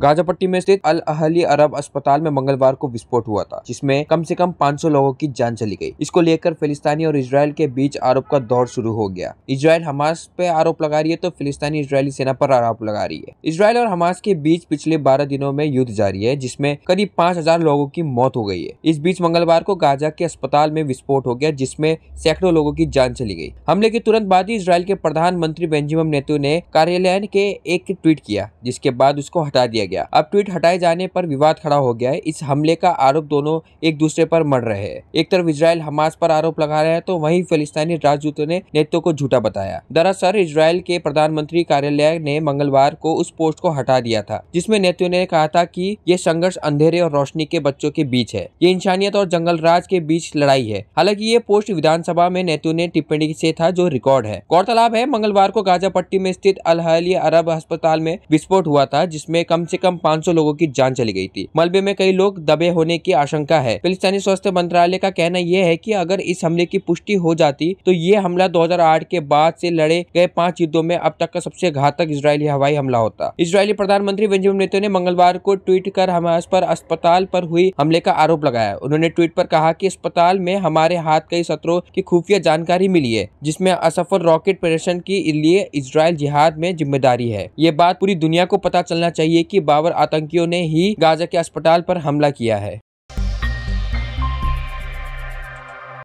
गाजापट्टी में स्थित अल अहली अरब अस्पताल में मंगलवार को विस्फोट हुआ था जिसमें कम से कम 500 लोगों की जान चली गई इसको लेकर फिलिस्तानी और इसराइल के बीच आरोप का दौर शुरू हो गया इसराइल हमास पे आरोप लगा रही है तो फिलिस्तानी इसराइली सेना पर आरोप लगा रही है इसराइल और हमास के बीच पिछले बारह दिनों में युद्ध जारी है जिसमें करीब पांच लोगों की मौत हो गई है इस बीच मंगलवार को गाजा के अस्पताल में विस्फोट हो गया जिसमें सैकड़ों लोगों की जान चली गई हमले के तुरंत बाद ही इसराइल के प्रधानमंत्री बेंजामिन नेतू ने कार्यालय के एक ट्वीट किया जिसके बाद उसको हटा दिया गया अब ट्वीट हटाए जाने पर विवाद खड़ा हो गया है इस हमले का आरोप दोनों एक दूसरे पर मर रहे हैं एक तरफ इसराइल हमास पर आरोप लगा रहे हैं तो वहीं फिलिस्तीनी राजदूतों ने नेतृत्व को झूठा बताया दरअसल इसराइल के प्रधानमंत्री कार्यालय ने मंगलवार को उस पोस्ट को हटा दिया था जिसमे नेतृत्व ने कहा था की ये संघर्ष अंधेरे और रोशनी के बच्चों के बीच है ये इंसानियत और जंगल राज के बीच लड़ाई है हालांकि ये पोस्ट विधानसभा में नेतृत्व ने टिप्पणी से था जो रिकॉर्ड है गौरतलाब है मंगलवार को गाजा पट्टी में स्थित अलहली अरब अस्पताल में विस्फोट हुआ था जिसमें कम से कम 500 लोगों की जान चली गई थी मलबे में कई लोग दबे होने की आशंका है पाकिस्तानी स्वास्थ्य मंत्रालय का कहना यह है की अगर इस हमले की पुष्टि हो जाती तो ये हमला दो के बाद ऐसी लड़े गए पांच युद्धों में अब तक का सबसे घातक इसराइली हवाई हमला होता इसराइली प्रधानमंत्री बेंजामिन नेतो ने मंगलवार को ट्वीट कर हमास पर अस्पताल पर हुई हमले का आरोप लगाया उन्होंने ट्वीट पर कहा कि अस्पताल में हमारे हाथ कई सत्रों की खुफिया जानकारी मिली है जिसमें असफल रॉकेट प्रदर्शन के लिए इसराइल जिहाद में जिम्मेदारी है ये बात पूरी दुनिया को पता चलना चाहिए की बाबर आतंकियों ने ही गाजा के अस्पताल पर हमला किया है